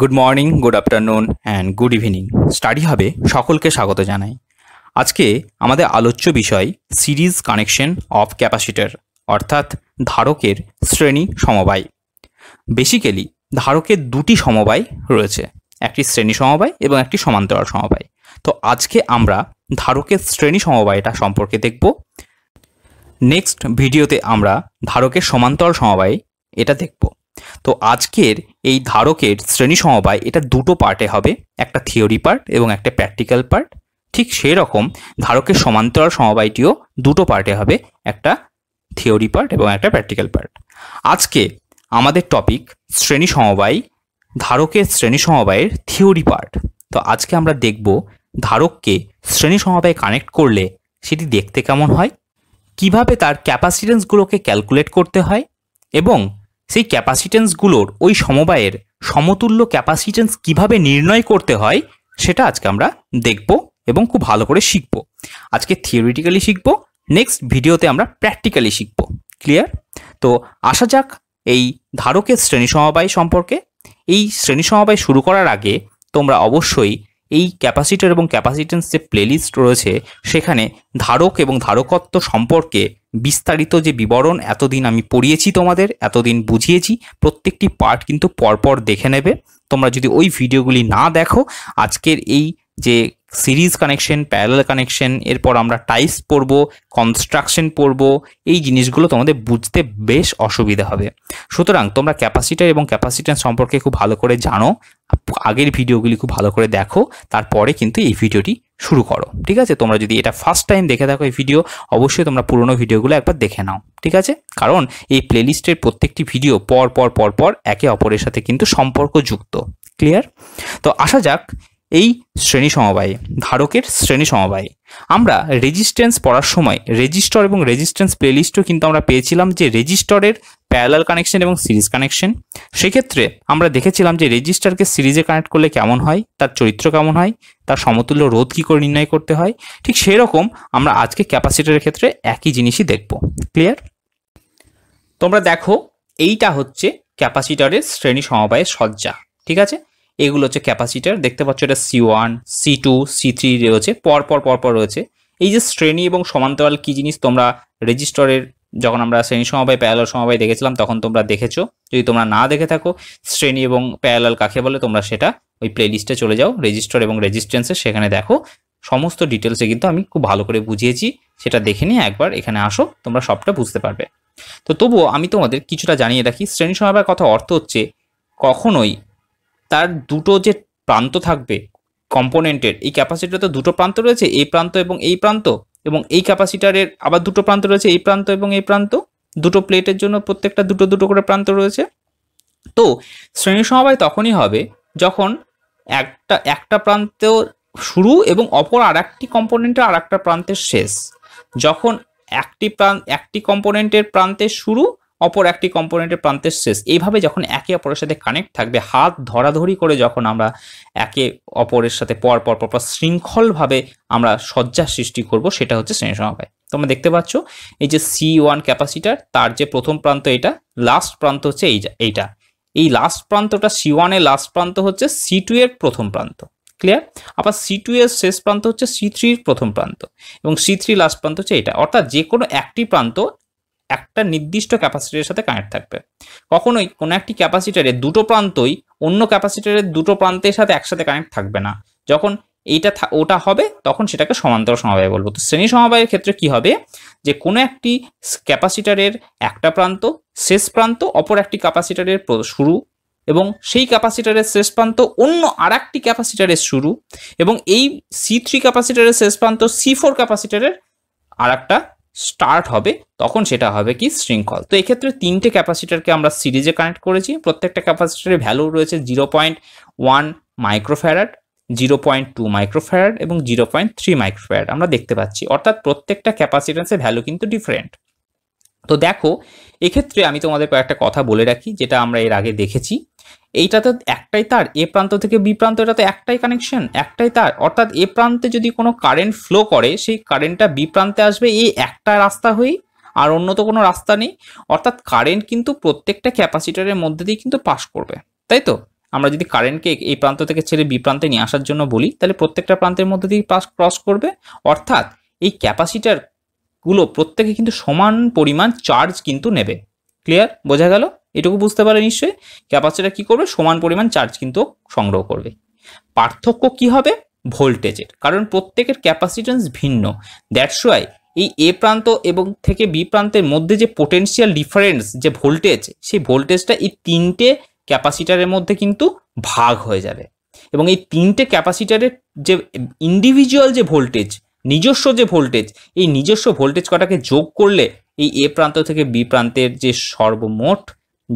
good morning good afternoon and good evening study হবে সকলকে স্বাগত জানাই আজকে আমাদের আলোচ্য বিষয় সিরিজ কানেকশন অফ ক্যাপাসিটার অর্থাৎ ধারকের শ্রেণী সমবায় বেসিক্যালি ধারকের দুটি সমবায় রয়েছে একটি শ্রেণী সমবায় এবং একটি সমান্তরাল সমবায় তো আজকে আমরা ধারকের শ্রেণী সমবায়টা সম্পর্কে দেখব নেক্সট ভিডিওতে আমরা ধারকের সমান্তরাল সমবায় এটা দেখবো তো আজকের এই ধারকের শ্রেণী সমবায় এটা দুটো পার্টে হবে একটা থিওরি পার্ট এবং একটা প্র্যাকটিক্যাল পার্ট ঠিক সেই রকম ধারকের সমান্তরাল সমবায়টিও দুটো পার্টে হবে একটা থিওরি পার্ট এবং একটা প্র্যাকটিক্যাল পার্ট আজকে আমাদের টপিক শ্রেণী সমবায় ধারকের শ্রেণী সমবায়ের থিওরি পার্ট তো আজকে আমরা দেখব ধারককে শ্রেণী সমবায় কানেক্ট করলে সেটি দেখতে কেমন হয় কিভাবে তার ক্যাপাসিটেন্সগুলোকে ক্যালকুলেট করতে হয় এবং সেই ক্যাপাসিটেন্সগুলোর ওই সমবায়ের সমতুল্য ক্যাপাসিটেন্স কিভাবে নির্ণয় করতে হয় সেটা আজকে আমরা দেখব এবং খুব ভালো করে শিখব আজকে থিওরিটিক্যালি শিখব নেক্সট ভিডিওতে আমরা প্র্যাকটিক্যালি শিখব ক্লিয়ার তো আসা যাক এই ধারকের শ্রেণী সমবায় সম্পর্কে এই শ্রেণী সমবায় শুরু করার আগে তোমরা অবশ্যই এই ক্যাপাসিটার এবং ক্যাপাসিটেন্স যে প্লেলিস্ট রয়েছে সেখানে ধারক এবং ধারকত্ব সম্পর্কে বিস্তারিত যে বিবরণ এতদিন আমি পড়িয়েছি তোমাদের এতদিন বুঝিয়েছি প্রত্যেকটি পার্ট কিন্তু পরপর দেখে নেবে তোমরা যদি ওই ভিডিওগুলি না দেখো আজকের এই যে সিরিজ কানেকশন প্যারাল কানেকশন এরপর আমরা টাইস পড়ব কনস্ট্রাকশন পড়ব এই জিনিসগুলো তোমাদের বুঝতে বেশ অসুবিধা হবে সুতরাং তোমরা ক্যাপাসিটার এবং ক্যাপাসিটার সম্পর্কে খুব ভালো করে জানো আগের ভিডিওগুলি খুব ভালো করে দেখো তারপরে কিন্তু এই ভিডিওটি শুরু করো ঠিক আছে তোমরা যদি এটা ফার্স্ট টাইম দেখে থাকো এই ভিডিও অবশ্যই তোমরা পুরোনো ভিডিওগুলো একবার দেখে নাও ঠিক আছে কারণ এই প্লেলিস্টের প্রত্যেকটি ভিডিও পর পর পর পর একে অপরের সাথে কিন্তু সম্পর্কযুক্ত ক্লিয়ার তো আসা যাক এই শ্রেণী সমবায়ে ধারকের শ্রেণী সমবায়ে আমরা রেজিস্ট্যান্স পড়ার সময় রেজিস্টর এবং রেজিস্ট্যান্স প্লেলিস্টও কিন্তু আমরা পেয়েছিলাম যে রেজিস্টরের প্যারালাল কানেকশন এবং সিরিজ কানেকশন সেক্ষেত্রে আমরা দেখেছিলাম যে রেজিস্টারকে সিরিজে কানেক্ট করলে কেমন হয় তার চরিত্র কেমন হয় তার সমতুল্য রোধ কী করে নির্ণয় করতে হয় ঠিক সেরকম আমরা আজকে ক্যাপাসিটারের ক্ষেত্রে একই জিনিসই দেখব ক্লিয়ার তোমরা দেখো এইটা হচ্ছে ক্যাপাসিটারের শ্রেণী সমবায়ের সজ্জা ঠিক আছে এগুলো হচ্ছে ক্যাপাসিটার দেখতে পাচ্ছ এটা C one C two C three রয়েছে পরপর পরপর রয়েছে এই যে শ্রেণী এবং সমান্তরাল কী জিনিস তোমরা রেজিস্টরের যখন আমরা শ্রেণী সমবায় প্যালাল সমবায় দেখেছিলাম তখন তোমরা দেখেছো যদি তোমরা না দেখে থাকো শ্রেণী এবং প্যারালাল কাকে বলে তোমরা সেটা ওই প্লেলিস্টে চলে যাও রেজিস্টার এবং রেজিস্ট্যান্সে সেখানে দেখো সমস্ত ডিটেলসে কিন্তু আমি খুব ভালো করে বুঝিয়েছি সেটা দেখে নিয়ে একবার এখানে আসো তোমরা সবটা বুঝতে পারবে তো তবুও আমি তোমাদের কিছুটা জানিয়ে রাখি শ্রেণী সমবায় কথা অর্থ হচ্ছে কখনোই তার দুটো যে প্রান্ত থাকবে কম্পোনেন্টের এই ক্যাপাসিটার তো দুটো প্রান্ত রয়েছে এই প্রান্ত এবং এই প্রান্ত এবং এই ক্যাপাসিটারের আবার দুটো প্রান্ত রয়েছে এই প্রান্ত এবং এই প্রান্ত দুটো প্লেটের জন্য প্রত্যেকটা দুটো দুটো করে প্রান্ত রয়েছে তো শ্রেণী সমবায় তখনই হবে যখন একটা একটা প্রান্ত শুরু এবং অপর আর একটি কম্পোনেন্টের আর একটা প্রান্তের শেষ যখন একটি প্রান্ত একটি কম্পোনেন্টের প্রান্তের শুরু অপর একটি কম্পোনেন্টের প্রান্তের শেষ এইভাবে যখন একে অপরের সাথে কানেক্ট থাকবে হাত ধরাধরি করে যখন আমরা একে অপরের সাথে পর পর পর শৃঙ্খলভাবে আমরা শয্যা সৃষ্টি করব সেটা হচ্ছে শ্রেণী সমবায় তোমরা দেখতে পাচ্ছ এই যে সি ওয়ান ক্যাপাসিটার তার যে প্রথম প্রান্ত এটা লাস্ট প্রান্ত হচ্ছে এই এইটা এই লাস্ট প্রান্তটা সি ওয়ানের লাস্ট প্রান্ত হচ্ছে সি টু এর প্রথম প্রান্ত ক্লিয়ার আবার সি টু এর শেষ প্রান্ত হচ্ছে সি থ্রির প্রথম প্রান্ত এবং সি থ্রি লাস্ট প্রান্ত হচ্ছে এটা অর্থাৎ যে কোনো একটি প্রান্ত একটা নির্দিষ্ট ক্যাপাসিটারের সাথে কানেক্ট থাকবে কখনোই কোনো একটি ক্যাপাসিটারের দুটো প্রান্তই অন্য ক্যাপাসিটারের দুটো প্রান্তের সাথে একসাথে কানেক্ট থাকবে না যখন এইটা ওটা হবে তখন সেটাকে সমান্তর সমবায় বলবো তো শ্রেণী সমবায়ের ক্ষেত্রে কি হবে যে কোনো একটি ক্যাপাসিটারের একটা প্রান্ত শেষ প্রান্ত অপর একটি ক্যাপাসিটারের শুরু এবং সেই ক্যাপাসিটারের শেষ প্রান্ত অন্য আর একটি ক্যাপাসিটারের শুরু এবং এই সি থ্রি ক্যাপাসিটারের শেষ প্রান্ত সি ফোর ক্যাপাসিটারের আর একটা স্টার্ট হবে তখন সেটা হবে কি শৃঙ্খল তো এক্ষেত্রে তিনটে ক্যাপাসিটারকে আমরা সিরিজে কানেক্ট করেছি প্রত্যেকটা ক্যাপাসিটারের ভ্যালু রয়েছে zero point one microfarad zero point two microfarad এবং জিরো পয়েন্ট থ্রি মাইক্রোফ্যারাড আমরা দেখতে পাচ্ছি অর্থাৎ প্রত্যেকটা ক্যাপাসিট্যান্সের ভ্যালু কিন্তু ডিফারেন্ট তো দেখো এক্ষেত্রে আমি তোমাদের কয়েকটা কথা বলে রাখি যেটা আমরা এর আগে দেখেছি এইটাতে একটাই তার এ প্রান্ত থেকে বি প্রান্ত তো একটাই কানেকশন একটাই তার অর্থাৎ এ প্রান্তে যদি কোনো কারেন্ট ফ্লো করে সেই কারেন্টটা বি প্রান্তে আসবে এই একটা রাস্তা হয়েই আর অন্য তো কোনো রাস্তা নেই অর্থাৎ কারেন্ট কিন্তু প্রত্যেকটা ক্যাপাসিটারের মধ্যে দিয়ে কিন্তু পাস করবে তাই তো আমরা যদি কারেন্টকে এই প্রান্ত থেকে ছেড়ে বি প্রান্তে নিয়ে আসার জন্য বলি তাহলে প্রত্যেকটা প্রান্তের মধ্যে দিয়ে পাস ক্রস করবে অর্থাৎ এই ক্যাপাসিটারগুলো প্রত্যেকে কিন্তু সমান পরিমাণ চার্জ কিন্তু নেবে ক্লিয়ার বোঝা গেল এটুকু বুঝতে পারে নিশ্চয়ই ক্যাপাসিটার কি করবে সমান পরিমাণ চার্জ কিন্তু সংগ্রহ করবে পার্থক্য কি হবে ভোল্টেজের কারণ প্রত্যেকের ক্যাপাসিটেন্স ভিন্ন দ্যাটস ওয়াই এই এ প্রান্ত এবং থেকে বি প্রান্তের মধ্যে যে পোটেন্সিয়াল ডিফারেন্স যে ভোল্টেজ সেই ভোল্টেজটা এই তিনটে ক্যাপাসিটারের মধ্যে কিন্তু ভাগ হয়ে যাবে এবং এই তিনটে ক্যাপাসিটারের যে ইন্ডিভিজুয়াল যে ভোল্টেজ নিজস্ব যে ভোল্টেজ এই নিজস্ব ভোল্টেজ কটাকে যোগ করলে এই এ প্রান্ত থেকে বি প্রান্তের যে সর্বমোট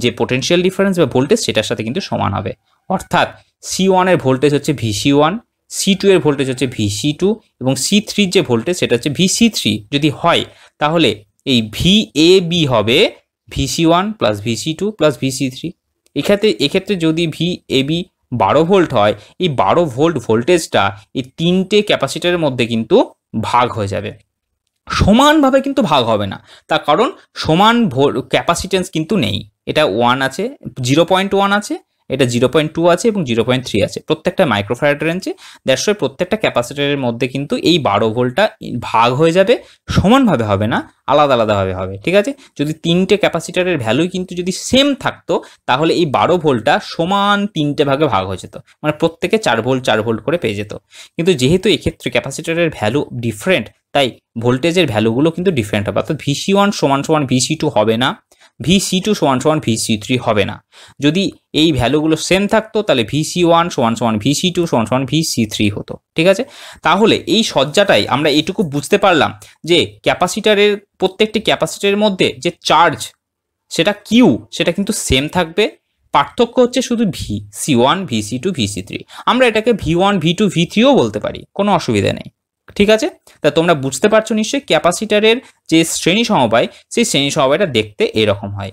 যে পোটেনশিয়াল ডিফারেন্স বা ভোল্টেজ সেটার সাথে কিন্তু সমান হবে অর্থাৎ সি ওয়ানের ভোল্টেজ হচ্ছে ভিসি ওয়ান সি টু এর ভোল্টেজ হচ্ছে ভিসি টু এবং সি থ্রির যে ভোল্টেজ সেটা হচ্ছে ভিসি থ্রি যদি হয় তাহলে এই ভি এ বি হবে V C one plus V C two plus V C three এক্ষেত্রে এক্ষেত্রে যদি ভি এ বি বারো ভোল্ট হয় এই বারো ভোল্ট ভোল্টেজটা এই তিনটে ক্যাপাসিটারের মধ্যে কিন্তু ভাগ হয়ে যাবে সমানভাবে কিন্তু ভাগ হবে না তার কারণ সমান ক্যাপাসিটেন্স কিন্তু নেই এটা ওয়ান আছে জিরো পয়েন্ট ওয়ান আছে এটা জিরো পয়েন্ট টু আছে এবং জিরো পয়েন্ট থ্রি আছে প্রত্যেকটা মাইক্রোফ্যারাড রেঞ্জে দেড়শো প্রত্যেকটা ক্যাপাসিটারের মধ্যে কিন্তু এই বারো ভোল্টটা ভাগ হয়ে যাবে সমানভাবে হবে না আলাদা আলাদাভাবে হবে ঠিক আছে যদি তিনটে ক্যাপাসিটারের ভ্যালু কিন্তু যদি সেম থাকতো তাহলে এই বারো ভোল্টটা সমান তিনটে ভাগে ভাগ হয়ে যেত মানে প্রত্যেকে চার ভোল্ট চার ভোল্ট করে পেয়ে যেত কিন্তু যেহেতু এক্ষেত্রে ক্যাপাসিটারের ভ্যালু ডিফারেন্ট তাই ভোল্টেজের ভ্যালুগুলো কিন্তু ডিফারেন্ট হবে অর্থাৎ ভিসি ওয়ান সমান সমান ভিসি টু হবে না ভি সি টু সমান সমান ভি সি থ্রি হবে না যদি এই ভ্যালুগুলো সেম থাকতো তাহলে ভি সি ওয়ান সমান সমান ভি সি টু সমান সমান ভি সি থ্রি হতো ঠিক আছে তাহলে এই সজ্জাটাই আমরা এটুকু বুঝতে পারলাম যে ক্যাপাসিটারের প্রত্যেকটি ক্যাপাসিটারের মধ্যে যে চার্জ সেটা কিউ সেটা কিন্তু সেম থাকবে পার্থক্য হচ্ছে শুধু V C one V C two V C three আমরা এটাকে V one V two V থ্রিও বলতে পারি কোনো অসুবিধা নেই ঠিক আছে তা তোমরা বুঝতে পারছো নিশ্চয়ই ক্যাপাসিটারের যে শ্রেণী সমবায় সেই শ্রেণী সমবায়টা দেখতে এরকম হয়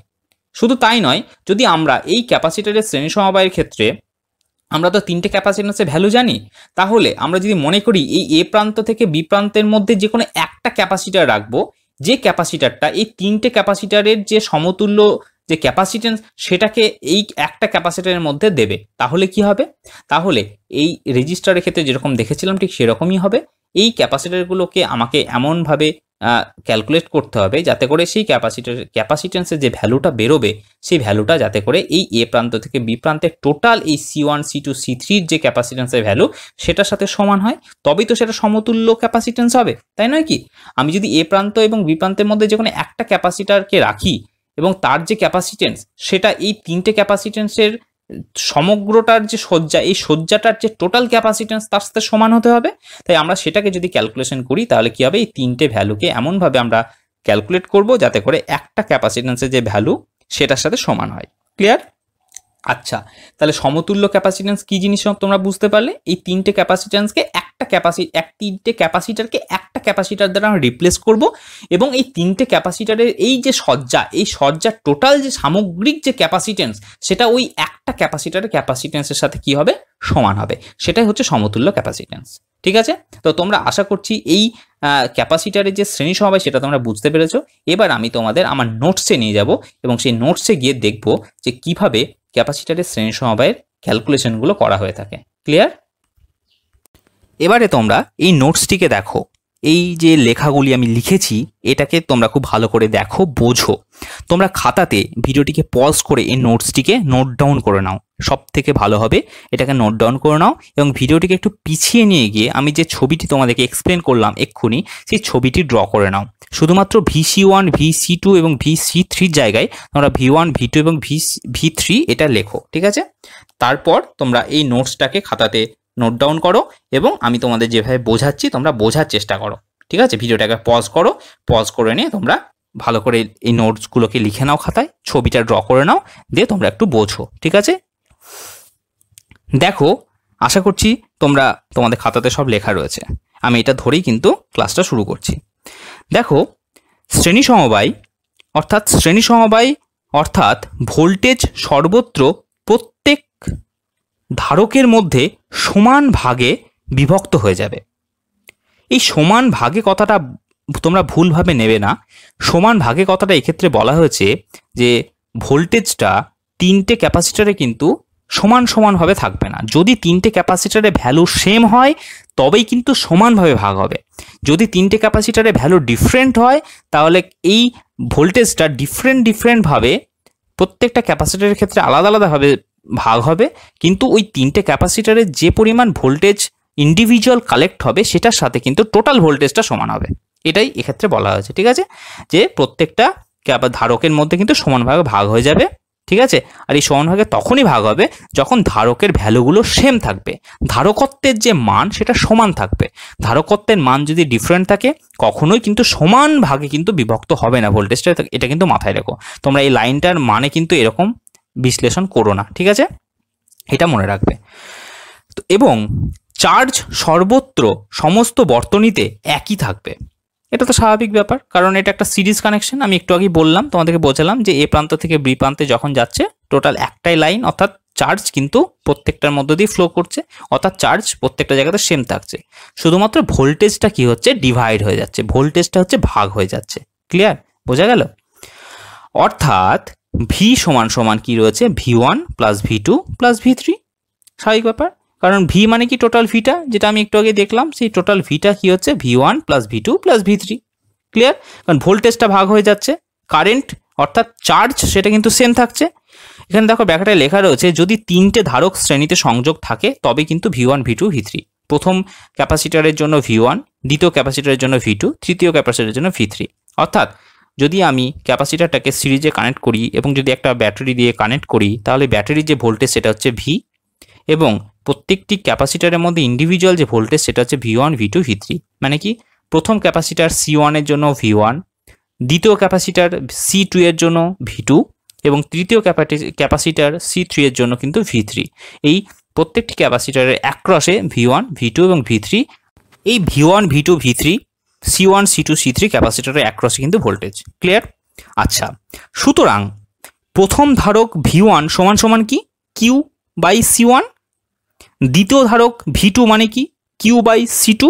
শুধু তাই নয় যদি আমরা এই ক্যাপাসিটারের শ্রেণী সমবায়ের ক্ষেত্রে আমরা তো তিনটে ক্যাপাসিট্যান্সের ভ্যালু জানি তাহলে আমরা যদি মনে করি এই এ প্রান্ত থেকে বি প্রান্তের মধ্যে যে কোনো একটা ক্যাপাসিটার রাখবো যে ক্যাপাসিটারটা এই তিনটে ক্যাপাসিটারের যে সমতুল্য যে ক্যাপাসিটেন্স সেটাকে এই একটা ক্যাপাসিটারের মধ্যে দেবে তাহলে কি হবে তাহলে এই রেজিস্টারের ক্ষেত্রে যেরকম দেখেছিলাম ঠিক সেরকমই হবে এই ক্যাপাসিটারগুলোকে আমাকে এমনভাবে ক্যালকুলেট করতে হবে যাতে করে সেই ক্যাপাসিটার ক্যাপাসিটেন্সের যে ভ্যালুটা বেরোবে সেই ভ্যালুটা যাতে করে এই এ প্রান্ত থেকে বি প্রান্তের টোটাল এই C one C two C থ্রির যে ক্যাপাসিটেন্সের ভ্যালু সেটার সাথে সমান হয় তবেই তো সেটা সমতুল্য ক্যাপাসিটেন্স হবে তাই নয় কি আমি যদি এ প্রান্ত এবং বি প্রান্তের মধ্যে যে কোনো একটা ক্যাপাসিটারকে রাখি এবং তার যে ক্যাপাসিটেন্স সেটা এই তিনটে ক্যাপাসিটেন্সের সমগ্রটার যে শয্যা এই শয্যাটার যে টোটাল ক্যাপাসিটেন্স তার সাথে সমান হতে হবে তাই আমরা সেটাকে যদি ক্যালকুলেশন করি তাহলে কী হবে এই তিনটে ভ্যালুকে এমনভাবে আমরা ক্যালকুলেট করব যাতে করে একটা ক্যাপাসিটেন্সের যে ভ্যালু সেটার সাথে সমান হয় ক্লিয়ার আচ্ছা তাহলে সমতুল্য ক্যাপাসিট্যান্স কী জিনিস তোমরা বুঝতে পারলে এই তিনটে ক্যাপাসিট্যান্সকে একটা ক্যাপাসি এক তিনটে ক্যাপাসিটারকে একটা ক্যাপাসিটার দ্বারা আমরা রিপ্লেস করব এবং এই তিনটে ক্যাপাসিটারের এই যে সজ্জা এই সজ্জার টোটাল যে সামগ্রিক যে ক্যাপাসিট্যান্স সেটা ওই একটা ক্যাপাসিটারের ক্যাপাসিট্যান্সের সাথে কি হবে সমান হবে সেটাই হচ্ছে সমতুল্য ক্যাপাসিট্যান্স ঠিক আছে তো তোমরা আশা করছি এই ক্যাপাসিটারের যে শ্রেণী সমাবেশ সেটা তোমরা বুঝতে পেরেছো এবার আমি তোমাদের আমার নোটসে নিয়ে যাব এবং সেই নোটসে গিয়ে দেখব যে কিভাবে ক্যাপাসিটারের শ্রেণী সমবায়ের ক্যালকুলেশনগুলো করা হয়ে থাকে ক্লিয়ার এবারে তোমরা এই নোটসটিকে দেখো এই যে লেখাগুলি আমি লিখেছি এটাকে তোমরা খুব ভালো করে দেখো বোঝো তোমরা খাতাতে ভিডিওটিকে পজ করে এই নোটসটিকে নোট ডাউন করে নাও সব থেকে ভালো হবে এটাকে নোট ডাউন করে নাও এবং ভিডিওটিকে একটু পিছিয়ে নিয়ে গিয়ে আমি যে ছবিটি তোমাদেরকে এক্সপ্লেন করলাম এক্ষুনি সেই ছবিটি ড্র করে নাও শুধুমাত্র ভিসি ওয়ান ভিসি টু এবং ভিসি থ্রির জায়গায় তোমরা ভি ওয়ান ভি টু এবং ভি থ্রি এটা লেখো ঠিক আছে তারপর তোমরা এই নোটসটাকে খাতাতে নোট ডাউন করো এবং আমি তোমাদের যেভাবে বোঝাচ্ছি তোমরা বোঝার চেষ্টা করো ঠিক আছে ভিডিওটাকে পজ করো পজ করে নিয়ে তোমরা ভালো করে এই নোটসগুলোকে লিখে নাও খাতায় ছবিটা ড্র করে নাও দিয়ে তোমরা একটু বোঝো ঠিক আছে দেখো আশা করছি তোমরা তোমাদের খাতাতে সব লেখা রয়েছে আমি এটা ধরেই কিন্তু ক্লাসটা শুরু করছি দেখো শ্রেণী সমবায় অর্থাৎ শ্রেণী সমবায় অর্থাৎ ভোল্টেজ সর্বত্র প্রত্যেক ধারকের মধ্যে সমান ভাগে বিভক্ত হয়ে যাবে এই সমান ভাগে কথাটা তোমরা ভুলভাবে নেবে না সমান ভাগে কথাটা এক্ষেত্রে বলা হয়েছে যে ভোল্টেজটা তিনটে ক্যাপাসিটারে কিন্তু সমান সমানভাবে থাকবে না যদি তিনটে ক্যাপাসিটারের ভ্যালু সেম হয় তবেই কিন্তু সমানভাবে ভাগ হবে যদি তিনটে ক্যাপাসিটারের ভ্যালু ডিফারেন্ট হয় তাহলে এই ভোল্টেজটা ডিফারেন্ট ডিফারেন্টভাবে প্রত্যেকটা ক্যাপাসিটারের ক্ষেত্রে আলাদা আলাদাভাবে ভাগ হবে কিন্তু ওই তিনটে ক্যাপাসিটারের যে পরিমাণ ভোল্টেজ ইন্ডিভিজুয়াল কালেক্ট হবে সেটার সাথে কিন্তু টোটাল ভোল্টেজটা সমান হবে এটাই এক্ষেত্রে বলা হয়েছে ঠিক আছে যে প্রত্যেকটা ধারকের মধ্যে কিন্তু সমানভাবে ভাগ হয়ে যাবে ঠিক আছে আর এই সমান ভাগে তখনই ভাগ হবে যখন ধারকের ভ্যালুগুলো সেম থাকবে ধারকত্বের যে মান সেটা সমান থাকবে ধারকত্বের মান যদি ডিফারেন্ট থাকে কখনোই কিন্তু সমান ভাগে কিন্তু বিভক্ত হবে না ভোল্টেজটা এটা কিন্তু মাথায় রেখো তোমরা এই লাইনটার মানে কিন্তু এরকম বিশ্লেষণ করো না ঠিক আছে এটা মনে রাখবে এবং চার্জ সর্বত্র সমস্ত বর্তনীতে একই থাকবে এটা তো স্বাভাবিক ব্যাপার কারণ এটা একটা সিরিজ কানেকশন আমি একটু আগেই বললাম তোমাদেরকে বোঝালাম যে এ প্রান্ত থেকে বি প্রান্তে যখন যাচ্ছে টোটাল একটাই লাইন অর্থাৎ চার্জ কিন্তু প্রত্যেকটার মধ্য দিয়ে ফ্লো করছে অর্থাৎ চার্জ প্রত্যেকটা জায়গাতে সেম থাকছে শুধুমাত্র ভোল্টেজটা কি হচ্ছে ডিভাইড হয়ে যাচ্ছে ভোল্টেজটা হচ্ছে ভাগ হয়ে যাচ্ছে ক্লিয়ার বোঝা গেল অর্থাৎ ভি সমান সমান কি রয়েছে V one plus V two plus V three স্বাভাবিক ব্যাপার কারণ ভি মানে কি টোটাল ভিটা যেটা আমি একটু আগে দেখলাম সেই টোটাল ভিটা কি হচ্ছে V one plus V two plus V three clear কারণ ভোল্টেজটা ভাগ হয়ে যাচ্ছে কারেন্ট অর্থাৎ চার্জ সেটা কিন্তু সেম থাকছে এখানে দেখো ব্যাখ্যাটায় লেখা রয়েছে যদি তিনটে ধারক শ্রেণীতে সংযোগ থাকে তবে কিন্তু V one V two V three প্রথম ক্যাপাসিটারের জন্য ভি ওয়ান দ্বিতীয় ক্যাপাসিটারের জন্য ভি টু তৃতীয় ক্যাপাসিটারের জন্য ভি থ্রি অর্থাৎ যদি আমি ক্যাপাসিটারটাকে সিরিজে কানেক্ট করি এবং যদি একটা ব্যাটারি দিয়ে কানেক্ট করি তাহলে ব্যাটারির যে ভোল্টেজ সেটা হচ্ছে ভি এবং প্রত্যেকটি ক্যাপাসিটারের মধ্যে ইন্ডিভিজুয়াল যে ভোল্টেজ সেটা হচ্ছে V one V two V three মানে কি প্রথম ক্যাপাসিটার সি ওয়ানের জন্য ভি ওয়ান দ্বিতীয় ক্যাপাসিটার সি টু এর জন্য ভি টু এবং তৃতীয় ক্যাপাসিটার সি থ্রি এর জন্য কিন্তু ভি থ্রি এই প্রত্যেকটি ক্যাপাসিটারের অ্যাক্রসে ভি ওয়ান ভি টু এবং ভি থ্রি এই V one V two V three C one C two C three ক্যাপাসিটারের অ্যাক্রসে কিন্তু ভোল্টেজ ক্লিয়ার আচ্ছা সুতরাং প্রথম ধারক ভি ওয়ান সমান সমান কি কিউ বাই সি ওয়ান দ্বিতীয় ধারক ভি টু মানে কি কিউ বাই সি টু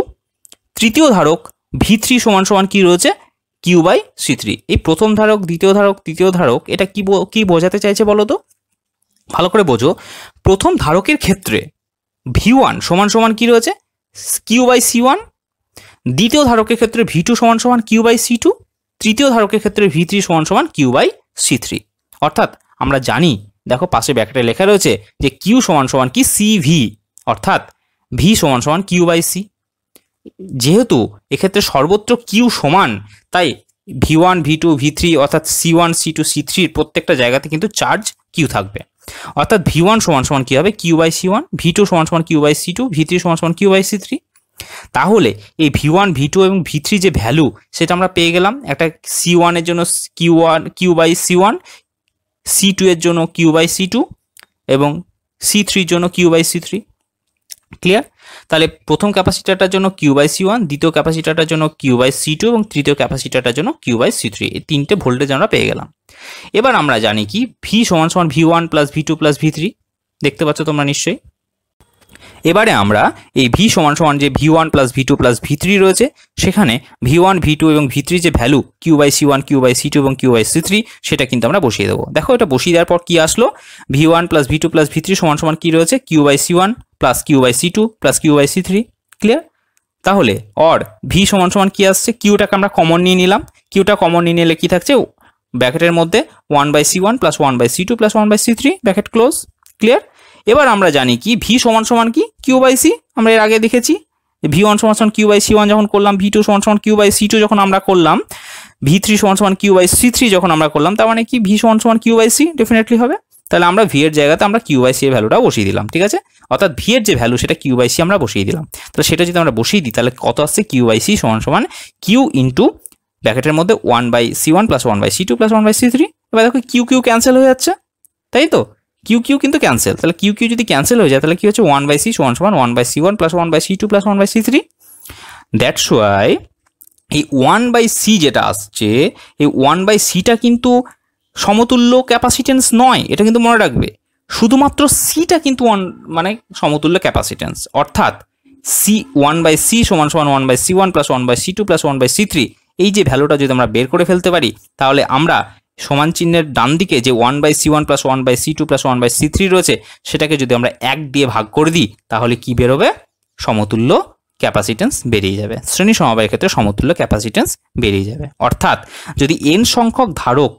তৃতীয় ধারক ভি থ্রি সমান সমান কী রয়েছে কিউ বাই সি থ্রি এই প্রথম ধারক দ্বিতীয় ধারক তৃতীয় ধারক এটা কি কী বোঝাতে চাইছে বলো তো ভালো করে বোঝো প্রথম ধারকের ক্ষেত্রে ভি ওয়ান সমান সমান কী রয়েছে কিউ বাই সি ওয়ান দ্বিতীয় ধারকের ক্ষেত্রে ভি টু সমান সমান কিউ বাই সি টু তৃতীয় ধারকের ক্ষেত্রে ভি থ্রি সমান সমান কিউ বাই সি থ্রি অর্থাৎ আমরা জানি দেখো পাশে ব্যাকেটে লেখা রয়েছে যে কিউ সমান সমান কি সি ভি অর্থাৎ ভি সমান সমান কিউ বাই সি যেহেতু এক্ষেত্রে সর্বত্র কিউ সমান তাই V one V two V three অর্থাৎ C one C two C থ্রির প্রত্যেকটা জায়গাতে কিন্তু চার্জ কিউ থাকবে অর্থাৎ ভি ওয়ান সমান সমান কী হবে Q by C one V two সমান সমান Q by C two V three সমান সমান কিউ বাই সি থ্রি তাহলে এই ভি ওয়ান ভি টু এবং ভি থ্রি যে ভ্যালু সেটা আমরা পেয়ে গেলাম একটা সি ওয়ানের জন্য Q one Q by C one C two এর জন্য কিউ বাই সি টু এবং সি থ্রির জন্য Q by C three clear তাহলে প্রথম ক্যাপাসিটারটার জন্য কিউ বাই সি ওয়ান দ্বিতীয় ক্যাপাসিটারটার জন্য কিউ বাই সি টু এবং তৃতীয় ক্যাপাসিটারটার জন্য কিউ বাই সি থ্রি এই তিনটে ভোল্টেজ আমরা পেয়ে গেলাম এবার আমরা জানি কি ভি সমান সমান V one plus V two plus V three দেখতে পাচ্ছ তোমরা নিশ্চয়ই এবারে আমরা এই ভি সমান সমান যে V one plus V two plus V three রয়েছে সেখানে ভি ওয়ান ভি টু এবং ভি থ্রি যে value Q by C one Q by C two এবং কিউ বাই সি থ্রি সেটা কিন্তু আমরা বসিয়ে দেবো দেখো এটা বসিয়ে দেওয়ার পর কি আসলো V one plus V two plus V three সমান সমান কী রয়েছে Q by C one plus Q by C two plus Q by C three clear তাহলে অর ভি সমান সমান কী আসছে কিউটাকে আমরা কমন নিয়ে নিলাম কিউটা কমন নিয়ে নিলে কী থাকছে ব্যাকেটের মধ্যে one by C one plus one by C two plus one by C three bracket close clear এবার আমরা জানি কি ভি সমান সমান কি কিউ বাই সি আমরা এর আগে দেখেছি ভি ওয়ান সমান সমান কিউ বাই সি ওয়ান যখন করলাম ভি টু সমান সমান কিউ বাই সি টু যখন আমরা করলাম ভি থ্রি সমান সমান কিউ বাই সি থ্রি যখন আমরা করলাম তার মানে কি ভি সমান সমান কিউ বাই সি ডেফিনেটলি হবে তাহলে আমরা ভি এর জায়গাতে আমরা কিউ বাই সি এর ভ্যালুটা বসিয়ে দিলাম ঠিক আছে অর্থাৎ ভি এর যে ভ্যালু সেটা কিউ বাই সি আমরা বসিয়ে দিলাম তাহলে সেটা যদি আমরা বসিয়ে দিই তাহলে কত আসছে কিউ বাই সি সমান সমান কিউ ইন্টু ব্র্যাকেটের মধ্যে one by C one plus one by C two plus one by C three এবার দেখো কিউ কিউ ক্যান্সেল হয়ে যাচ্ছে তাই তো কিউ কিউ কিন্তু ক্যান্সেল তাহলে কিউ কিউ যদি ক্যান্সেল হয়ে যায় তাহলে কি হচ্ছে ওয়ান বাই সি সমান সমান one by C one plus one by C two plus one by C three that's why এই ওয়ান বাই সি যেটা আসছে এই ওয়ান বাই সিটা কিন্তু সমতুল্য ক্যাপাসিটেন্স নয় এটা কিন্তু মনে রাখবে শুধুমাত্র সিটা কিন্তু ওয়ান মানে সমতুল্য ক্যাপাসিটেন্স অর্থাৎ সি ওয়ান বাই সি সমান সমান one by C one plus one by C two plus one by C three এই যে ভ্যালুটা যদি আমরা বের করে ফেলতে পারি তাহলে আমরা সমান চিহ্নের ডান দিকে যে one by C one plus one by C two plus one by C three রয়েছে সেটাকে যদি আমরা এক দিয়ে ভাগ করে দিই তাহলে কি বেরোবে সমতুল্য ক্যাপাসিটেন্স বেরিয়ে যাবে শ্রেণী সমবায়ের ক্ষেত্রে সমতুল্য ক্যাপাসিটেন্স বেরিয়ে যাবে অর্থাৎ যদি এন সংখ্যক ধারক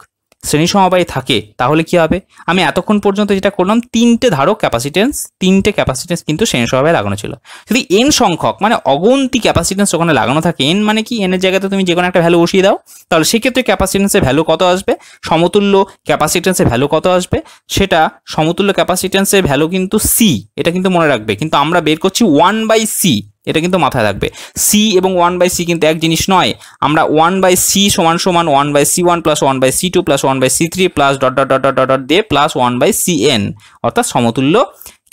শ্রেণী সমবায় থাকে তাহলে কি হবে আমি এতক্ষণ পর্যন্ত যেটা করলাম তিনটে ধারক ক্যাপাসিটেন্স তিনটে ক্যাপাসিটেন্স কিন্তু শ্রেণী সমবায় লাগানো ছিল যদি এন সংখ্যক মানে অগন্তি ক্যাপাসিটেন্স ওখানে লাগানো থাকে এন মানে কি এনের জায়গাতে তুমি যে কোনো একটা ভ্যালু বসিয়ে দাও তাহলে সেক্ষেত্রে ক্যাপাসিটেন্সের ভ্যালু কত আসবে সমতুল্য ক্যাপাসিটেন্সের ভ্যালু কত আসবে সেটা সমতুল্য ক্যাপাসিটেন্সের ভ্যালু কিন্তু সি এটা কিন্তু মনে রাখবে কিন্তু আমরা বের করছি ওয়ান বাই সি এটা কিন্তু মাথায় রাখবে সি এবং ওয়ান বাই সি কিন্তু এক জিনিস নয় আমরা ওয়ান বাই সি সমান সমান one by C one plus one by C two plus one by C three plus dot dot dot dot dot দিয়ে plus one by C N অর্থাৎ সমতুল্য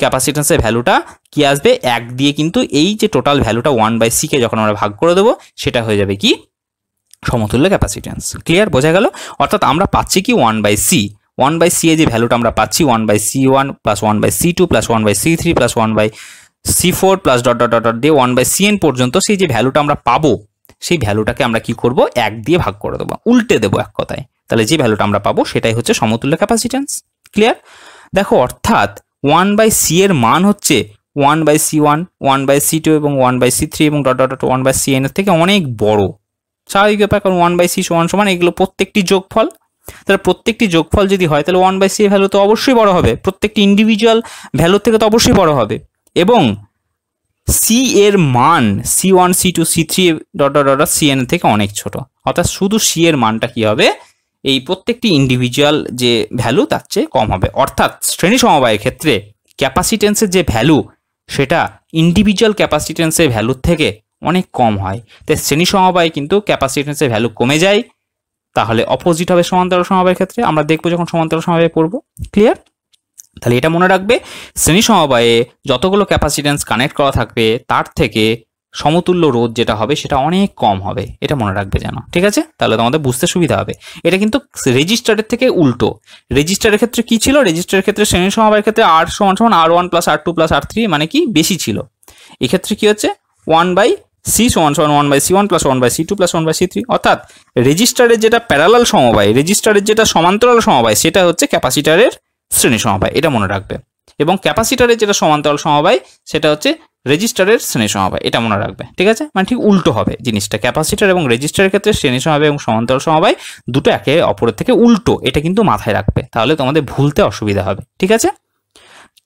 ক্যাপাসিট্যান্সের ভ্যালুটা কি আসবে এক দিয়ে কিন্তু এই যে টোটাল ভ্যালুটা ওয়ান বাই সিকে যখন আমরা ভাগ করে দেবো সেটা হয়ে যাবে কি সমতুল্য ক্যাপাসিট্যান্স ক্লিয়ার বোঝা গেল অর্থাৎ আমরা পাচ্ছি কি one by C one by C এ যে ভ্যালুটা আমরা পাচ্ছি one by C one plus one by C two plus one by C three plus one by C four plus dot dot dot দিয়ে ওয়ান বাই সিএন পর্যন্ত সেই যে ভ্যালুটা আমরা পাবো সেই ভ্যালুটাকে আমরা কি করব এক দিয়ে ভাগ করে দেবো উল্টে দেবো এক কথায় তাহলে যে ভ্যালুটা আমরা পাবো সেটাই হচ্ছে সমতুল্য ক্যাপাসিট্যান্স ক্লিয়ার দেখো অর্থাৎ ওয়ান বাই সি এর মান হচ্ছে one by C one one by C two এবং ওয়ান বাই সি থ্রি এবং dot dot one by C এনের থেকে অনেক বড় স্বাভাবিক ব্যাপার কারণ ওয়ান বাই সি সমান সমান এগুলো প্রত্যেকটি যোগফল তাহলে প্রত্যেকটি যোগফল যদি হয় তাহলে ওয়ান বাই সি ভ্যালু তো অবশ্যই বড় হবে প্রত্যেকটি ইন্ডিভিজুয়াল ভ্যালুর থেকে তো অবশ্যই বড় হবে এবং সি এর মান C one C two C three dot dot C N থেকে অনেক ছোট অর্থাৎ শুধু সি এর মানটা কি হবে এই প্রত্যেকটি ইন্ডিভিজুয়াল যে ভ্যালু তার চেয়ে কম হবে অর্থাৎ শ্রেণী সমবায়ের ক্ষেত্রে ক্যাপাসিটেন্সের যে ভ্যালু সেটা ইন্ডিভিজুয়াল ক্যাপাসিটেন্সের ভ্যালুর থেকে অনেক কম হয় তাই শ্রেণী সমবায় কিন্তু ক্যাপাসিটেন্সের ভ্যালু কমে যায় তাহলে অপোজিট হবে সমান্তরাল সমবায়ের ক্ষেত্রে আমরা দেখবো যখন সমান্তরাল সমবায় পড়বো ক্লিয়ার তাহলে এটা মনে রাখবে শ্রেণী সমবায়ে যতগুলো ক্যাপাসিট্যান্স কানেক্ট করা থাকবে তার থেকে সমতুল্য রোধ যেটা হবে সেটা অনেক কম হবে এটা মনে রাখবে যেন ঠিক আছে তাহলে তোমাদের বুঝতে সুবিধা হবে এটা কিন্তু রেজিস্টারের থেকে উল্টো রেজিস্টারের ক্ষেত্রে কি ছিল রেজিস্টারের ক্ষেত্রে শ্রেণী সমবায়ের ক্ষেত্রে আর সমান সমান R one plus R two plus R three মানে কি বেশি ছিল এক্ষেত্রে কি হচ্ছে ওয়ান বাই সি সমান সমান one by C one plus one by C two plus one by C three অর্থাৎ রেজিস্টারের যেটা প্যারালাল সমবায় রেজিস্টারের যেটা সমান্তরাল সমবায় সেটা হচ্ছে ক্যাপাসিটারের শ্রেণী সমবায় এটা মনে রাখবে এবং ক্যাপাসিটারের যেটা সমান্তরাল সমবায় সেটা হচ্ছে রেজিস্টারের শ্রেণী সমবায় এটা মনে রাখবে ঠিক আছে মানে ঠিক উল্টো হবে জিনিসটা ক্যাপাসিটার এবং রেজিস্টারের ক্ষেত্রে শ্রেণী সমবায় এবং সমান্তরাল সমবায় দুটো একে অপরের থেকে উল্টো এটা কিন্তু মাথায় রাখবে তাহলে তোমাদের ভুলতে অসুবিধা হবে ঠিক আছে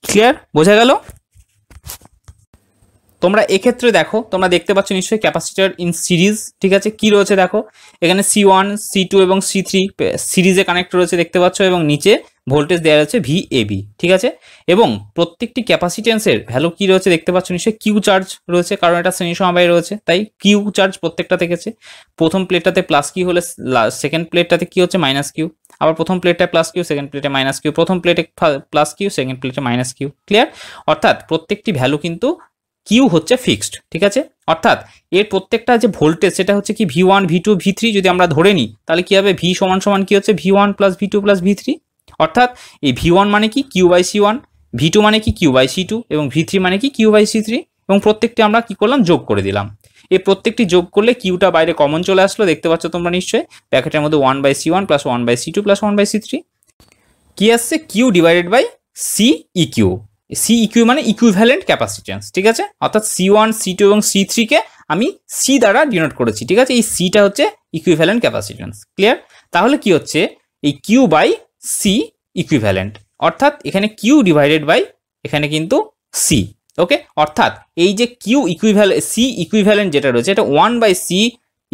ক্লিয়ার বোঝা গেল তোমরা এক্ষেত্রে দেখো তোমরা দেখতে পাচ্ছ নিশ্চয়ই ক্যাপাসিটার ইন সিরিজ ঠিক আছে কি রয়েছে দেখো এখানে সি ওয়ান সি টু এবং সি থ্রি সিরিজে কানেক্ট রয়েছে দেখতে পাচ্ছ এবং নিচে ভোল্টেজ দেওয়া রয়েছে ভি এবি ঠিক আছে এবং প্রত্যেকটি ক্যাপাসিটেন্সের ভ্যালু কি রয়েছে দেখতে পাচ্ছ নিশ্চয়ই কিউ চার্জ রয়েছে কারণ এটা শ্রেণী সমবায় রয়েছে তাই কিউ চার্জ প্রত্যেকটা থেকেছে প্রথম প্লেটটাতে প্লাস কিউ হলে সেকেন্ড প্লেটটাতে কি হচ্ছে মাইনাস কিউ আবার প্রথম প্লেটটায় প্লাস কিউ সেকেন্ড প্লেটে মাইনাস কিউ প্রথম প্লেটে প্লাস কিউ সেকেন্ড প্লেটে মাইনাস কিউ ক্লিয়ার অর্থাৎ প্রত্যেকটি ভ্যালু কিন্তু কিউ হচ্ছে ফিক্সড ঠিক আছে অর্থাৎ এর প্রত্যেকটা যে ভোল্টেজ সেটা হচ্ছে কি V one V two V three যদি আমরা ধরে নিই তাহলে কী হবে ভি সমান সমান কী হচ্ছে V one plus V two plus V three অর্থাৎ এই ভি ওয়ান মানে কি Q by C one V two মানে কি কিউ বাই সি টু এবং ভি থ্রি মানে কি কিউ বাই সি থ্রি এবং প্রত্যেকটি আমরা কি করলাম যোগ করে দিলাম এই প্রত্যেকটি যোগ করলে কিউটা বাইরে কমন চলে আসলো দেখতে পাচ্ছ তোমরা নিশ্চয়ই প্যাকেটের মধ্যে one by C one plus one by C two plus one by C three কী আসছে Q divided by C E Q C ইকুই মানে ইকুইভ্যালেন্ট ক্যাপাসিটেন্স ঠিক আছে অর্থাৎ সি ওয়ান সি টু এবং সি থ্রিকে আমি সি দ্বারা ডিনোট করেছি ঠিক আছে এই সিটা হচ্ছে ইকুইভ্যালেন্ট ক্যাপাসিটেন্স ক্লিয়ার তাহলে কি হচ্ছে এই কিউ বাই সি ইকুইভ্যালেন্ট অর্থাৎ এখানে কিউ ডিভাইডেড বাই এখানে কিন্তু সি ওকে অর্থাৎ এই যে কিউ ইকুইভ্যাল সি ইকুইভ্যালেন্ট যেটা রয়েছে এটা ওয়ান বাই সি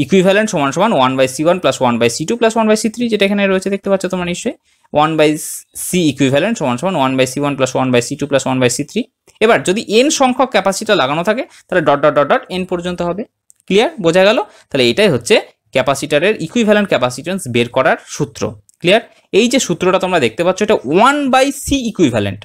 ইকুইভ্যালেন্ট সমান সমান one by C one plus one by C two plus one by C three যেটা এখানে রয়েছে দেখতে পাচ্ছ তোমার নিশ্চয়ই ওয়ান বাই সি ইকুইভ্যালেন্ট সমান সমান one by C one plus one by C two plus one by C three এবার যদি এন সংখ্যক ক্যাপাসিটার লাগানো থাকে তাহলে dot dot dot dot N পর্যন্ত হবে ক্লিয়ার বোঝা গেল তাহলে এটাই হচ্ছে ক্যাপাসিটারের ইকুইভ্যালেন্ট ক্যাপাসিটেন্স বের করার সূত্র ক্লিয়ার এই যে সূত্রটা তোমরা দেখতে পাচ্ছ এটা ওয়ান বাই সি ইকুইভ্যালেন্ট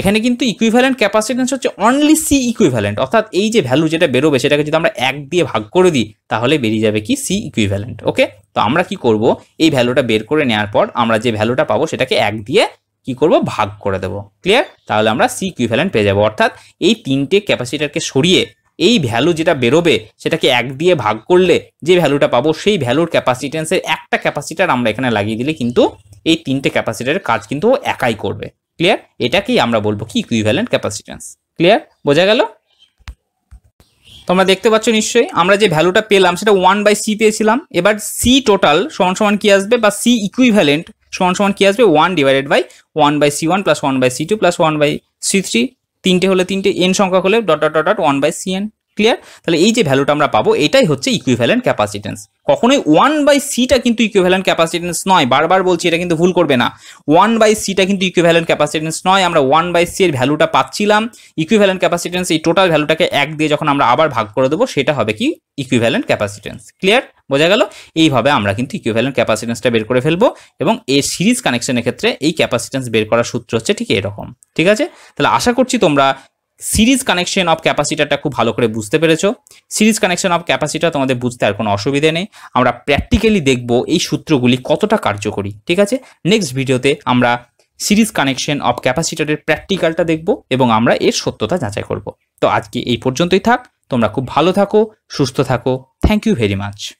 এখানে কিন্তু ইকুইভ্যালেন্ট ক্যাপাসিটেন্স হচ্ছে অনলি সি ইকুইভ্যালেন্ট অর্থাৎ এই যে ভ্যালু যেটা বেরোবে সেটাকে যদি আমরা এক দিয়ে ভাগ করে দিই তাহলে বেরিয়ে যাবে কি সি ইকুইভ্যালেন্ট ওকে তো আমরা কি করব এই ভ্যালুটা বের করে নেওয়ার পর আমরা যে ভ্যালুটা পাবো সেটাকে এক দিয়ে কি করব ভাগ করে দেব ক্লিয়ার তাহলে আমরা সি ইকুইভ্যালেন্ট পেয়ে যাবো অর্থাৎ এই তিনটে ক্যাপাসিটারকে সরিয়ে এই ভ্যালু যেটা বেরোবে সেটাকে এক দিয়ে ভাগ করলে যে ভ্যালুটা পাবো সেই ভ্যালুর ক্যাপাসিটেন্সের একটা ক্যাপাসিটার আমরা এখানে লাগিয়ে দিলে কিন্তু এই তিনটে ক্যাপাসিটারের কাজ কিন্তু একাই করবে ক্লিয়ার এটাকেই আমরা বলবো কি ইকুইভ্যালেন্ট ক্যাপাসিট্যান্স ক্লিয়ার বোঝা গেল তোমরা দেখতে পাচ্ছ নিশ্চয়ই আমরা যে ভ্যালুটা পেলাম সেটা ওয়ান বাই সি পেয়েছিলাম এবার সি টোটাল সমান সমান কি আসবে বা সি ইকুইভ্যালেন্ট সমান সমান কি আসবে one divided by one by C one plus one by C two plus one by C three তিনটে হলে তিনটে এন সংখ্যা হলে dot dot dot one by C N clear তাহলে এই যে ভ্যালুটা আমরা পাবো এটাই হচ্ছে ইকুইভ্যালেন্ট ক্যাপাসিটেন্স কখনোই ওয়ান বাই সিটা কিন্তু ইকুইভ্যালেন্ট ক্যাপাসিটেন্স নয় বারবার বলছি এটা কিন্তু ভুল করবে না ওয়ান বাই সিটা কিন্তু ইকুইভ্যালেন্ট ক্যাপাসিটেন্স নয় আমরা ওয়ান বাই সি এর ভ্যালুটা পাচ্ছিলাম ইকুইভ্যালেন্ট ক্যাপাসিটেন্স এই টোটাল ভ্যালুটাকে এক দিয়ে যখন আমরা আবার ভাগ করে দেবো সেটা হবে কি ইকুইভ্যালেন্ট ক্যাপাসিটেন্স ক্লিয়ার বোঝা গেল এইভাবে আমরা কিন্তু ইকুইভ্যালেন্ট ক্যাপাসিটেন্সটা বের করে ফেলবো এবং এর সিরিজ কানেকশনের ক্ষেত্রে এই ক্যাপাসিটেন্স বের করার সূত্র হচ্ছে ঠিক এরকম ঠিক আছে তাহলে আশা করছি তোমরা সিরিজ কানেকশন অফ ক্যাপাসিটারটা খুব ভালো করে বুঝতে পেরেছ সিরিজ কানেকশন অফ ক্যাপাসিটার তোমাদের বুঝতে আর কোনো অসুবিধে নেই আমরা প্র্যাকটিক্যালি দেখব এই সূত্রগুলি কতটা কার্যকরী ঠিক আছে নেক্সট ভিডিওতে আমরা সিরিজ কানেকশন অফ ক্যাপাসিটারের প্র্যাকটিক্যালটা দেখব এবং আমরা এর সত্যতা যাচাই করব তো আজকে এই পর্যন্তই থাক তোমরা খুব ভালো থাকো সুস্থ থাকো থ্যাংক ইউ ভেরি মাচ